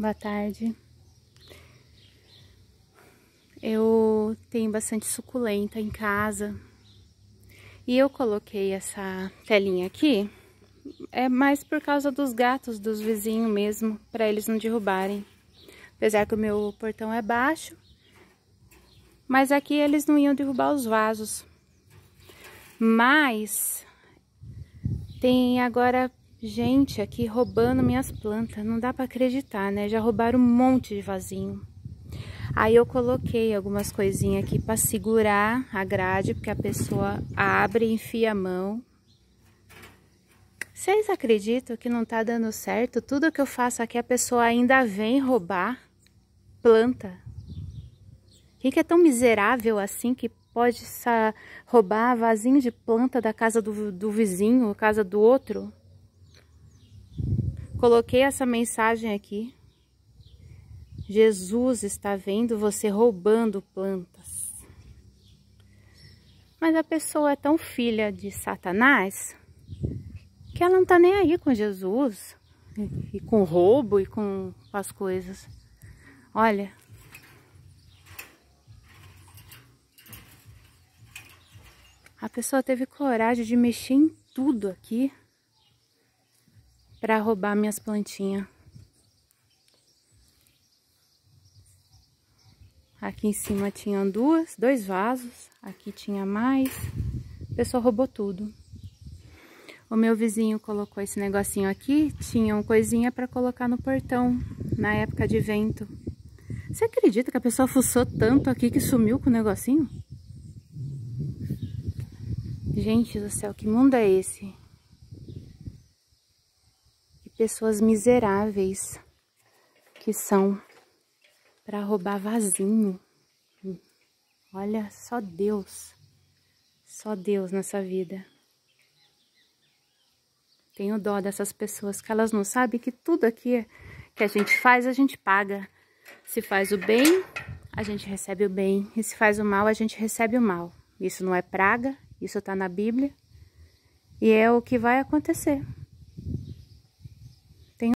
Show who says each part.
Speaker 1: boa tarde. Eu tenho bastante suculenta em casa e eu coloquei essa telinha aqui é mais por causa dos gatos dos vizinhos mesmo, para eles não derrubarem. Apesar que o meu portão é baixo, mas aqui eles não iam derrubar os vasos. Mas tem agora Gente aqui roubando minhas plantas, não dá para acreditar, né? Já roubaram um monte de vasinho. Aí eu coloquei algumas coisinhas aqui para segurar a grade, porque a pessoa abre e enfia a mão. Vocês acreditam que não tá dando certo? Tudo que eu faço aqui a pessoa ainda vem roubar planta. Quem que é tão miserável assim que pode roubar vasinho de planta da casa do, do vizinho, casa do outro? Coloquei essa mensagem aqui. Jesus está vendo você roubando plantas. Mas a pessoa é tão filha de Satanás que ela não está nem aí com Jesus e com roubo e com as coisas. Olha, A pessoa teve coragem de mexer em tudo aqui para roubar minhas plantinhas. Aqui em cima tinham duas, dois vasos, aqui tinha mais. A pessoa roubou tudo. O meu vizinho colocou esse negocinho aqui, tinha uma coisinha para colocar no portão, na época de vento. Você acredita que a pessoa fuçou tanto aqui que sumiu com o negocinho? Gente do céu, que mundo é esse? pessoas miseráveis que são para roubar vasinho. Olha só Deus, só Deus nessa vida. Tenho dó dessas pessoas que elas não sabem que tudo aqui que a gente faz, a gente paga. Se faz o bem, a gente recebe o bem. E se faz o mal, a gente recebe o mal. Isso não é praga, isso está na Bíblia. E é o que vai acontecer.